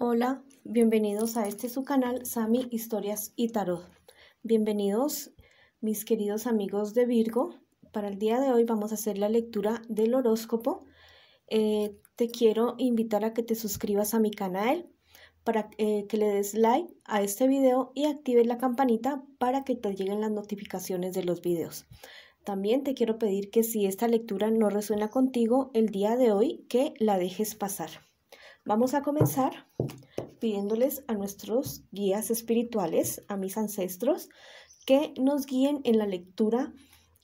Hola, bienvenidos a este su canal Sami Historias y Tarot. Bienvenidos mis queridos amigos de Virgo. Para el día de hoy vamos a hacer la lectura del horóscopo. Eh, te quiero invitar a que te suscribas a mi canal para eh, que le des like a este video y actives la campanita para que te lleguen las notificaciones de los videos. También te quiero pedir que si esta lectura no resuena contigo el día de hoy, que la dejes pasar. Vamos a comenzar pidiéndoles a nuestros guías espirituales, a mis ancestros, que nos guíen en la lectura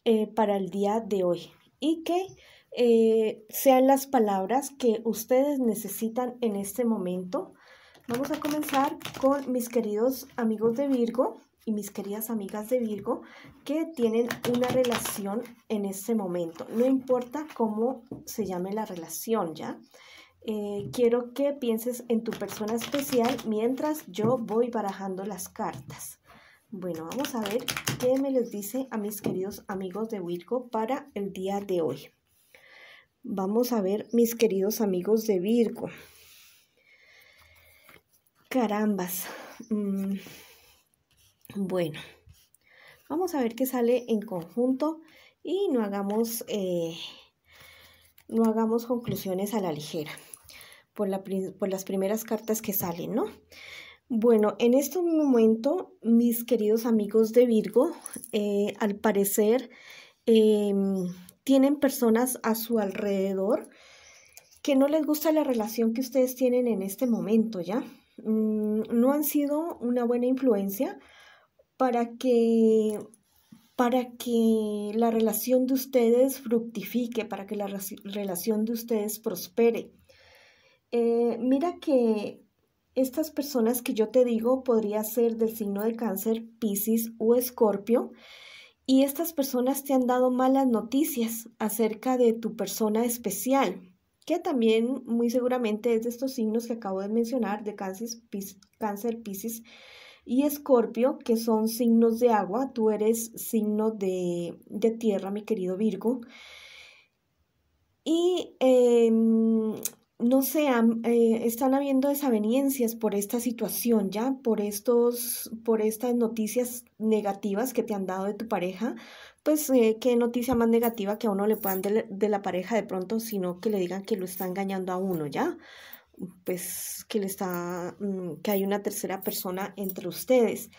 eh, para el día de hoy y que eh, sean las palabras que ustedes necesitan en este momento. Vamos a comenzar con mis queridos amigos de Virgo y mis queridas amigas de Virgo que tienen una relación en este momento. No importa cómo se llame la relación, ¿ya? Eh, quiero que pienses en tu persona especial mientras yo voy barajando las cartas. Bueno, vamos a ver qué me les dice a mis queridos amigos de Virgo para el día de hoy. Vamos a ver, mis queridos amigos de Virgo. Carambas. Mm, bueno, vamos a ver qué sale en conjunto y no hagamos, eh, no hagamos conclusiones a la ligera por, las primeras cartas que salen, ¿no? Bueno, en este momento, mis queridos amigos de Virgo, eh, al parecer, em, tienen personas a su alrededor que no les gusta la relación que ustedes tienen en este momento, ¿ya? Mm, no han sido una buena influencia para que, para que la relación de ustedes fructifique, para que la relación de ustedes prospere. Eh, mira que estas personas que yo te digo podría ser del signo de cáncer, Pisces o Escorpio. Y estas personas te han dado malas noticias acerca de tu persona especial, que también muy seguramente es de estos signos que acabo de mencionar, de cáncer, Pisces y Escorpio, que son signos de agua. Tú eres signo de, de tierra, mi querido Virgo. Y em, no sé, eh, están habiendo desavenencias por esta situación, ¿ya? Por estos, por estas noticias negativas que te han dado de tu pareja, pues eh, qué noticia más negativa que a uno le puedan de, de, la pareja de pronto, sino que le digan que lo está engañando a uno, ¿ya? Pues que le está, mm, que hay una tercera persona entre ustedes.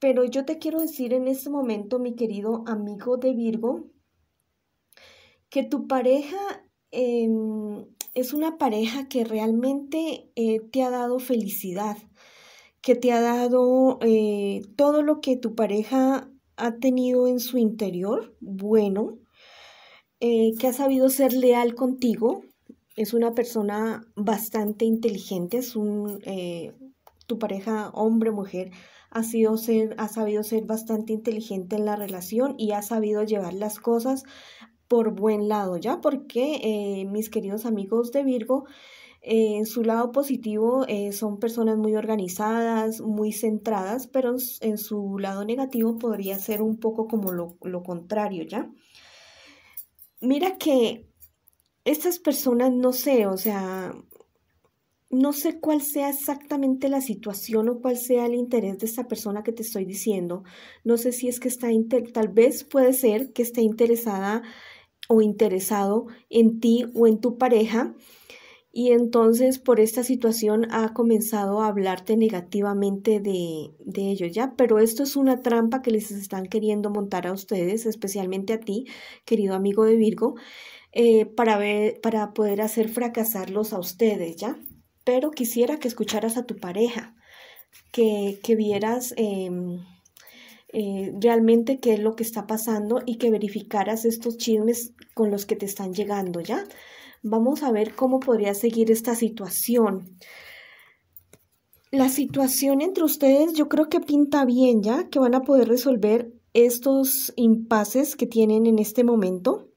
Pero yo te quiero decir en este momento, mi querido amigo de Virgo, que tu pareja em, es una pareja que realmente eh, te ha dado felicidad, que te ha dado eh, todo lo que tu pareja ha tenido en su interior, bueno, eh, que ha sabido ser leal contigo. Es una persona bastante inteligente, es un, tu pareja, hombre, mujer, ha, sido ser, ha sabido ser bastante inteligente en la relación y ha sabido llevar las cosas por buen lado, ¿ya? Porque eh, mis queridos amigos de Virgo, eh, en su lado positivo eh, son personas muy organizadas, muy centradas, pero en su lado negativo podría ser un poco como lo, contrario, ¿ya? Mira que estas personas, no sé, o sea, no sé cuál sea exactamente la situación o cuál sea el interés de esta persona que te estoy diciendo. No sé si es que está, tal vez puede ser que esté interesada o interesado en ti o en tu pareja y entonces por esta situación ha comenzado a hablarte negativamente de, de ellos, ¿ya? Pero esto es una trampa que les están queriendo montar a ustedes, especialmente a ti, querido amigo de Virgo, eh, para, ver, para poder hacer fracasarlos a ustedes, ¿ya? Pero quisiera que escucharas a tu pareja, que, que vieras... Em, eh, realmente qué es lo que está pasando y que verificaras estos chismes con los que te están llegando, ¿ya? Vamos a ver cómo podría seguir esta situación. La situación entre ustedes yo creo que pinta bien, ¿ya? Que van a poder resolver estos impases que tienen en este momento.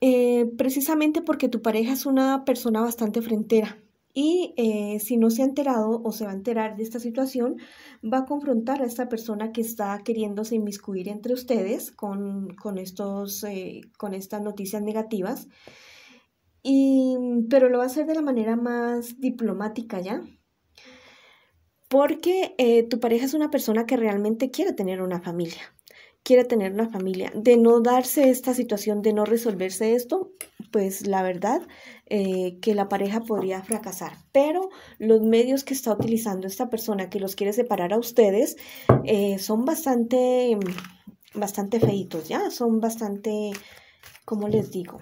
Eh, precisamente porque tu pareja es una persona bastante frentera, y eh, si no se ha enterado o se va a enterar de esta situación, va a confrontar a esta persona que está queriéndose inmiscuir entre ustedes con, estos, eh, con estas noticias negativas. pero lo va a hacer de la manera más diplomática ya, porque eh, tu pareja es una persona que realmente quiere tener una familia quiere tener una familia. De no darse esta situación, de no resolverse esto, pues la verdad eh, que la pareja podría fracasar. Pero los medios que está utilizando esta persona que los quiere separar a ustedes eh, son bastante, bastante feitos, ¿ya? Son bastante, ¿cómo les digo?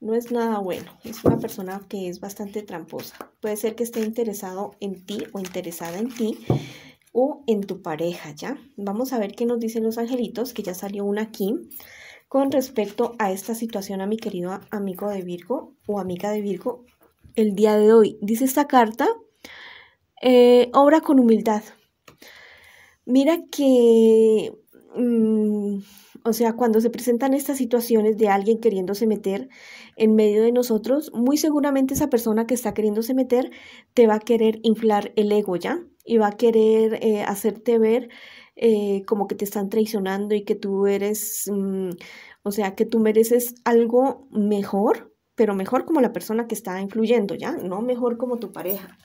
No es nada bueno. Es una persona que es bastante tramposa. Puede ser que esté interesado en ti o interesada en ti en tu pareja, ¿ya? Vamos a ver qué nos dicen los angelitos, que ya salió una aquí, con respecto a esta situación a mi querido amigo de Virgo o amiga de Virgo el día de hoy. Dice esta carta, eh, obra con humildad. Mira que, mm, o sea, cuando se presentan estas situaciones de alguien queriéndose meter en medio de nosotros, muy seguramente esa persona que está queriéndose meter te va a querer inflar el ego, ¿ya? y va a querer eh, hacerte ver eh, como que te están traicionando y que tú eres, mm, o sea, que tú mereces algo mejor, pero mejor como la persona que está influyendo, ¿ya? No mejor como tu pareja,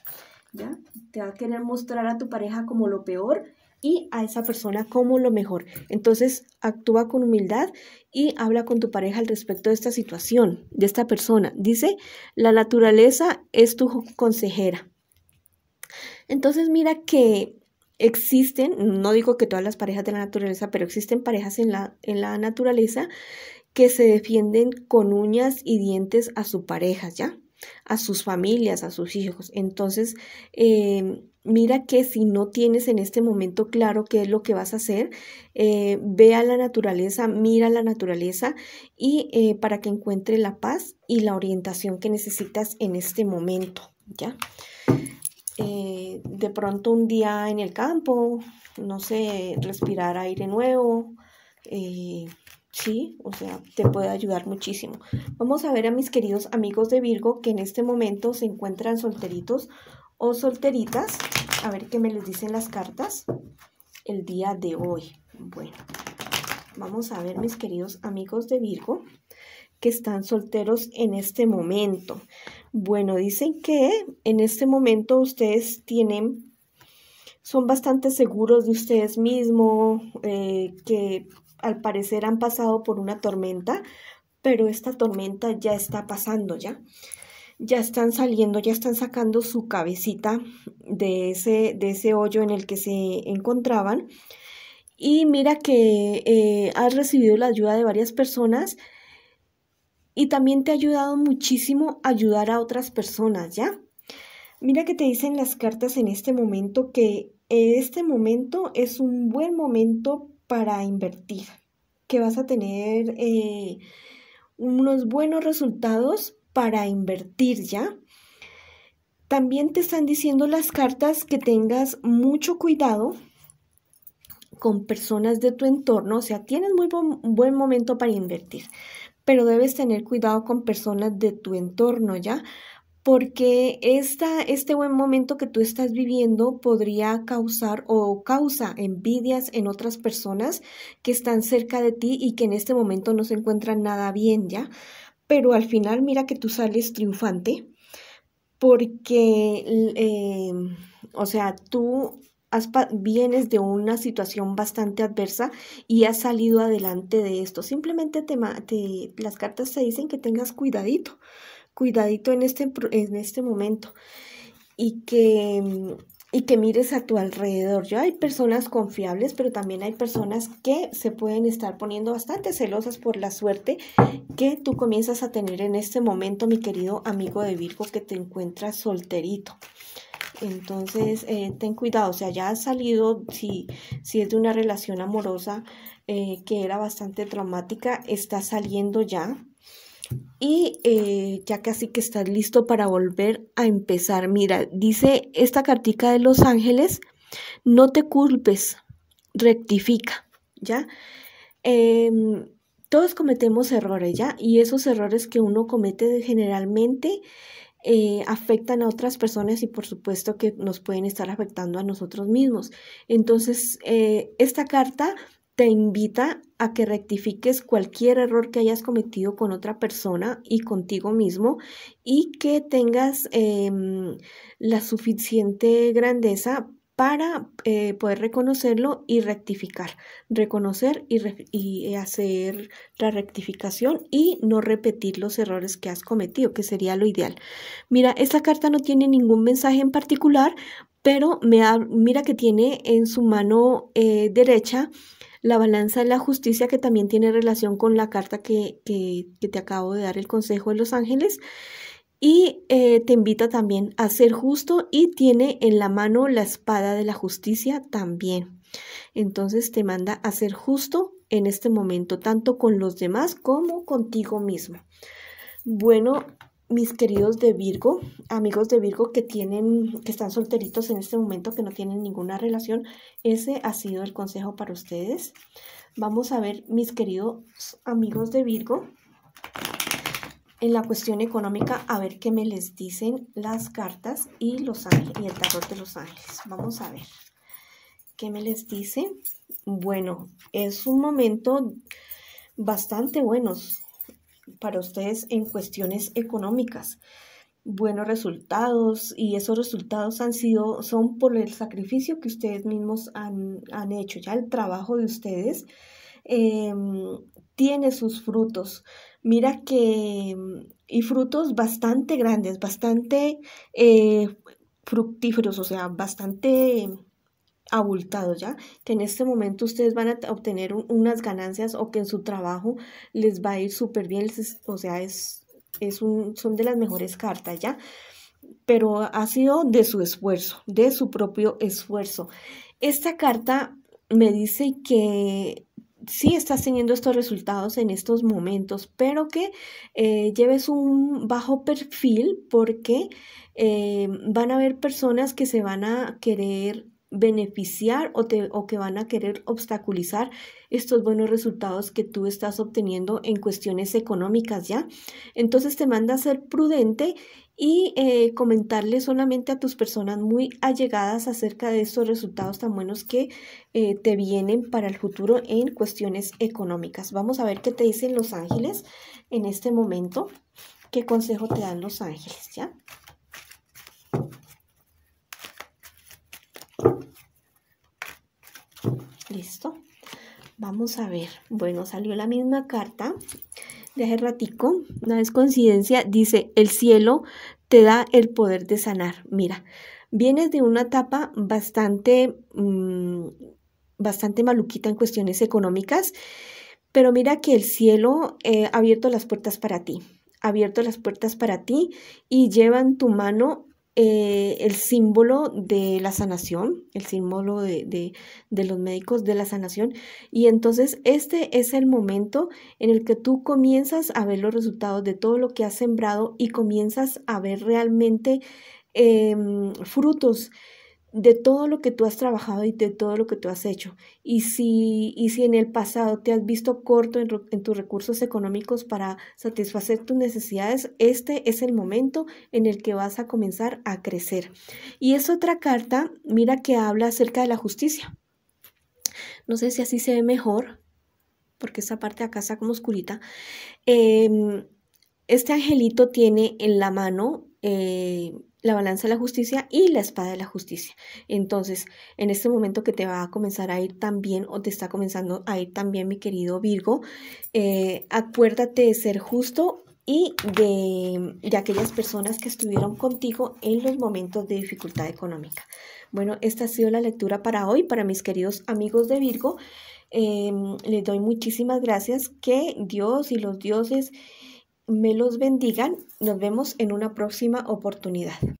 ¿ya? Te va a querer mostrar a tu pareja como lo peor y a esa persona como lo mejor. Entonces, actúa con humildad y habla con tu pareja al respecto de esta situación, de esta persona. Dice, la naturaleza es tu consejera. Entonces mira que existen, no digo que todas las parejas de la naturaleza, pero existen parejas en la, en la naturaleza que se defienden con uñas y dientes a su pareja, ¿ya? A sus familias, a sus hijos. Entonces, eh, mira que si no tienes en este momento claro qué es lo que vas a hacer, eh, ve a la naturaleza, mira la naturaleza y eh, para que encuentre la paz y la orientación que necesitas en este momento, ¿ya? Eh, de pronto un día en el campo, no sé, respirar aire nuevo, eh, sí, o sea, te puede ayudar muchísimo. Vamos a ver a mis queridos amigos de Virgo que en este momento se encuentran solteritos o solteritas, a ver qué me les dicen las cartas el día de hoy. Bueno, vamos a ver mis queridos amigos de Virgo que están solteros en este momento. Bueno, dicen que en este momento ustedes tienen, son bastante seguros de ustedes mismos, eh, que al parecer han pasado por una tormenta, pero esta tormenta ya está pasando ya. Ya están saliendo, ya están sacando su cabecita de ese, hoyo en el que se encontraban. Y mira que eh, han recibido la ayuda de varias personas y también te ha ayudado muchísimo a ayudar a otras personas, ¿ya? Mira que te dicen las cartas en este momento que este momento es un buen momento para invertir, que vas a tener eh, unos buenos resultados para invertir, ¿ya? También te están diciendo las cartas que tengas mucho cuidado con personas de tu entorno, o sea, tienes muy buen momento para invertir pero debes tener cuidado con personas de tu entorno, ¿ya? Porque esta, este buen momento que tú estás viviendo podría causar o causa envidias en otras personas que están cerca de ti y que en este momento no se encuentran nada bien, ¿ya? Pero al final mira que tú sales triunfante porque, em, o sea, tú vienes de una situación bastante adversa y has salido adelante de esto. Simplemente te, las cartas te dicen que tengas cuidadito, cuidadito en este, en este momento y que, y que mires a tu alrededor. Ya hay personas confiables, pero también hay personas que se pueden estar poniendo bastante celosas por la suerte que tú comienzas a tener en este momento, mi querido amigo de Virgo, que te encuentras solterito. Entonces, eh, ten cuidado, o sea, ya ha salido, si, si es de una relación amorosa eh, que era bastante traumática, está saliendo ya. Y eh, ya casi que estás listo para volver a empezar. Mira, dice esta cartica de Los Ángeles, no te culpes, rectifica, ¿ya? Em, todos cometemos errores, ¿ya? Y esos errores que uno comete generalmente eh, afectan a otras personas y por supuesto que nos pueden estar afectando a nosotros mismos. Entonces, eh, esta carta te invita a que rectifiques cualquier error que hayas cometido con otra persona y contigo mismo y que tengas em, la suficiente grandeza para eh, poder reconocerlo y rectificar, reconocer y, eh, hacer la rectificación y no repetir los errores que has cometido, que sería lo ideal. Mira, esta carta no tiene ningún mensaje en particular, pero me mira que tiene en su mano eh, derecha la balanza de la justicia que también tiene relación con la carta que te acabo de dar el Consejo de los Ángeles. Y eh, te invita también a ser justo y tiene en la mano la espada de la justicia también. Entonces te manda a ser justo en este momento, tanto con los demás como contigo mismo. Bueno, mis queridos de Virgo, amigos de Virgo que tienen, que están solteritos en este momento, que no tienen ninguna relación, ese ha sido el consejo para ustedes. Vamos a ver, mis queridos amigos de Virgo, en la cuestión económica a ver qué me les dicen las cartas y los ángeles y el tarot de los ángeles. Vamos a ver qué me les dicen. Bueno, es un momento bastante bueno para ustedes en cuestiones económicas. Buenos resultados y esos resultados han sido, son por el sacrificio que ustedes mismos han, han hecho, ya el trabajo de ustedes Em, tiene sus frutos. Mira que, em, y frutos bastante grandes, bastante eh, fructíferos, o sea, bastante em, abultados, ¿ya? Que en este momento ustedes van a obtener unas ganancias o que en su trabajo les va a ir súper bien, o sea, es, es un, son de las mejores cartas, ¿ya? Pero ha sido de su esfuerzo, de su propio esfuerzo. Esta carta me dice que sí estás teniendo estos resultados en estos momentos, pero que eh, lleves un bajo perfil porque eh, van a haber personas que se van a querer beneficiar o, o que van a querer obstaculizar estos buenos resultados que tú estás obteniendo en cuestiones económicas, ¿ya? Entonces te manda a ser prudente y eh, comentarle solamente a tus personas muy allegadas acerca de estos resultados tan buenos que eh, te vienen para el futuro en cuestiones económicas. Vamos a ver qué te dicen los ángeles en este momento, qué consejo te dan los ángeles, ¿ya? Listo. Vamos a ver. Bueno, salió la misma carta de ratico, una vez coincidencia, dice, el cielo te da el poder de sanar. Mira, vienes de una etapa bastante, mm, bastante maluquita en cuestiones económicas, pero mira que el cielo eh, ha abierto las puertas para ti, ha abierto las puertas para ti y llevan tu mano eh, el símbolo de la sanación, el símbolo de, los médicos de la sanación. Y entonces este es el momento en el que tú comienzas a ver los resultados de todo lo que has sembrado y comienzas a ver realmente em, frutos de todo lo que tú has trabajado y de todo lo que tú has hecho. Y si, y si en el pasado te has visto corto en, tus recursos económicos para satisfacer tus necesidades, este es el momento en el que vas a comenzar a crecer. Y es otra carta, mira, que habla acerca de la justicia. No sé si así se ve mejor, porque esa parte de acá está como oscurita. Em, este angelito tiene en la mano... Eh, la balanza de la justicia y la espada de la justicia. Entonces, en este momento que te va a comenzar a ir también o te está comenzando a ir también mi querido Virgo, eh, acuérdate de ser justo y de, de, aquellas personas que estuvieron contigo en los momentos de dificultad económica. Bueno, esta ha sido la lectura para hoy, para mis queridos amigos de Virgo. Em, les doy muchísimas gracias. Que Dios y los dioses me los bendigan. Nos vemos en una próxima oportunidad.